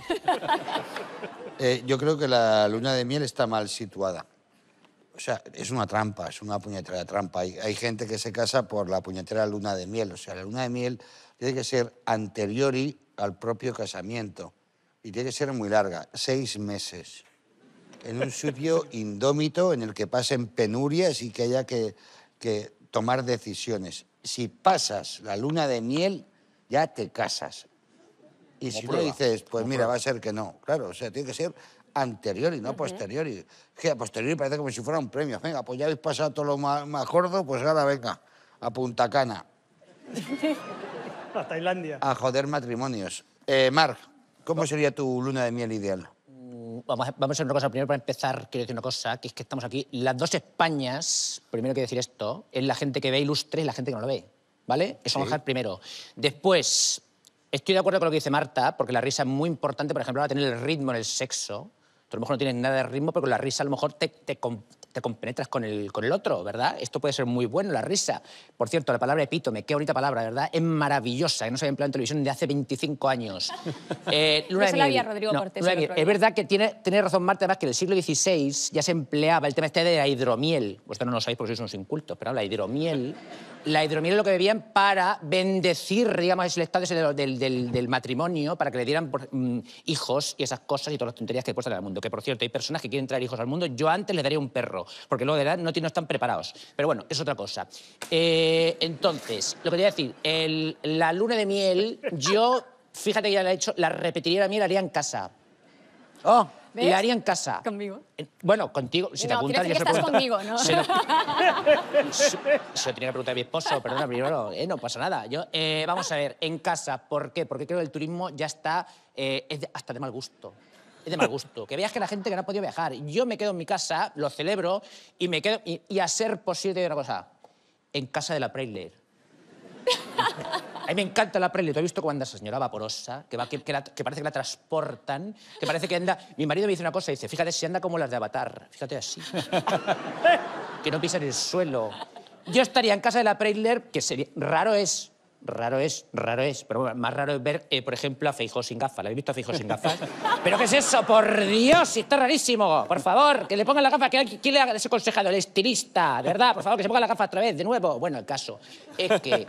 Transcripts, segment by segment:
Eh, yo creo que la luna de miel está mal situada. O sea, es una trampa, es una puñetera trampa. Hay, gente que se casa por la puñetera luna de miel. O sea, la luna de miel tiene que ser anteriori al propio casamiento y tiene que ser muy larga, seis meses. En un sitio indómito en el que pasen penurias y que haya que tomar decisiones. Si pasas la luna de miel, ya te casas. Y si tú dices, pues mira, va a ser que no. Claro, o sea, tiene que ser anterior y no posterior. Y que a posterior parece como si fuera un premio. Venga, pues ya habéis pasado todo lo más, gordo, pues ahora venga, a Punta Cana. a Tailandia. A joder matrimonios. Eh, Marc, ¿cómo sería tu luna de miel ideal? Mm, vamos a, hacer una cosa primero para empezar. Quiero decir una cosa, que es que estamos aquí. Las dos Españas, primero que decir esto, es la gente que ve ilustre y la gente que no lo ve. ¿Vale? Eso sí. a primero. Después, Estoy de acuerdo con lo que dice Marta, porque la risa es muy importante, por ejemplo, para tener el ritmo en el sexo. a lo mejor no tienes nada de ritmo, pero con la risa a lo mejor te, compenetras con el, con el otro, ¿verdad? Esto puede ser muy bueno, la risa. Por cierto, la palabra epítome, qué bonita palabra, ¿verdad? Es maravillosa, que no se había empleado en televisión desde hace 25 años. Eh, Luna Rodrigo Es verdad que tiene, tiene razón Marta, además que en el siglo XVI ya se empleaba el tema este de la hidromiel. Vosotros no lo sabéis porque sois unos incultos, pero la hidromiel la hidromiel es lo que bebían para bendecir, digamos, el estado del, matrimonio, para que le dieran mm, hijos y esas cosas y todas las tonterías que en al mundo. Que, por cierto, hay personas que quieren traer hijos al mundo. Yo antes les daría un perro, porque luego de edad no, están preparados. Pero bueno, es otra cosa. Eh, entonces, lo que te voy a decir, la luna de miel, yo, fíjate que ya la he hecho, la repetiría la miel, la haría en casa. Oh. ¿Ves? haría en casa. ¿Conmigo? Eh, bueno, contigo. Si te apuntas, yo se conmigo, ¿no? Se lo... se, tenía que preguntar a mi esposo, perdona, primero, eh, no pasa nada. Yo, eh, vamos a ver, en casa, ¿por qué? Porque creo que el turismo ya está es hasta de mal gusto. Es de mal gusto. Que veas que la gente que no ha podido viajar. Yo me quedo en mi casa, lo celebro, y me quedo... Y, a ser posible, una cosa, en casa de la Preisler. A mí me encanta la Preyler. ¿Tú has visto cómo anda esa señora vaporosa? Que, va, que, que, parece que la transportan. Que parece que anda... Mi marido me dice una cosa, dice, fíjate si anda como las de Avatar. Fíjate así. que no pisa en el suelo. Yo estaría en casa de la Preyler, que sería, raro es, raro es, raro es, pero más raro es ver, eh, por ejemplo, a Feijó sin gafas. ¿La habéis visto a Feijó sin gafas? ¿Pero qué es eso? ¡Por Dios! Está rarísimo. Por favor, que le pongan la gafa. ¿Quién le ha aconsejado? El estilista, verdad. Por favor, que se ponga la gafa otra vez, de nuevo. Bueno, el caso es que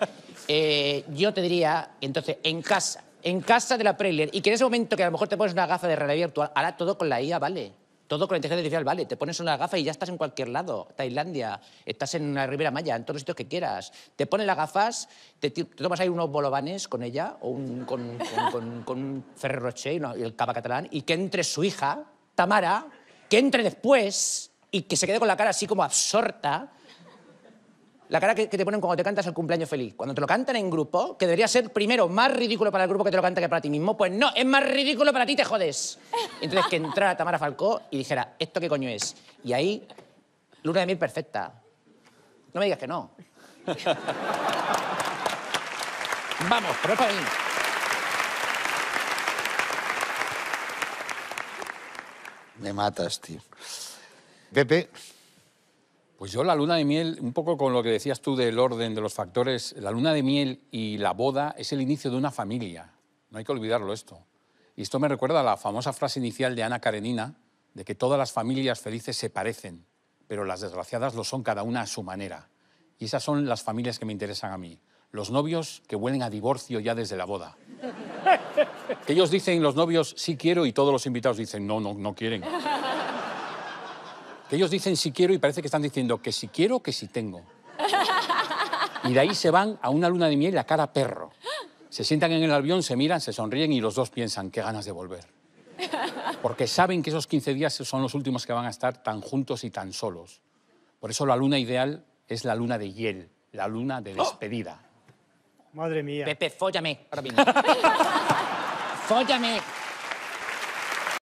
eh, yo te diría, entonces, en casa, en casa de la Preller, y que en ese momento que a lo mejor te pones una gafa de realidad virtual, hará todo con la IA, ¿vale? Todo con inteligencia artificial, vale, te pones una gafa y ya estás en cualquier lado. Tailandia, estás en la Ribera Maya, en todos los sitios que quieras. Te pones las gafas, te, tomas ahí unos bolovanes con ella, o un, con, un Ferrer Rocher y el cava catalán, y que entre su hija, Tamara, que entre después y que se quede con la cara así como absorta la cara que, te ponen cuando te cantas el cumpleaños feliz. Cuando te lo cantan en grupo, que debería ser primero más ridículo para el grupo que te lo canta que para ti mismo, pues no, es más ridículo para ti, te jodes. Entonces que entrara Tamara Falcó y dijera, ¿esto qué coño es? Y ahí, luna de Mil perfecta. No me digas que no. Vamos, pero Me matas, tío. Pepe, pues yo la luna de miel, un poco con lo que decías tú del orden de los factores, la luna de miel y la boda es el inicio de una familia. No hay que olvidarlo esto. Y esto me recuerda a la famosa frase inicial de Ana Karenina, de que todas las familias felices se parecen, pero las desgraciadas lo son cada una a su manera. Y esas son las familias que me interesan a mí. Los novios que huelen a divorcio ya desde la boda. ellos dicen, los novios, sí quiero, y todos los invitados dicen, no, no, no quieren ellos dicen si quiero y parece que están diciendo que si quiero, que si tengo. Y de ahí se van a una luna de miel a cada perro. Se sientan en el avión, se miran, se sonríen y los dos piensan, qué ganas de volver. Porque saben que esos 15 días son los últimos que van a estar tan juntos y tan solos. Por eso la luna ideal es la luna de hiel, la luna de ¡Oh! despedida. Madre mía. Pepe, fóllame ahora fóllame.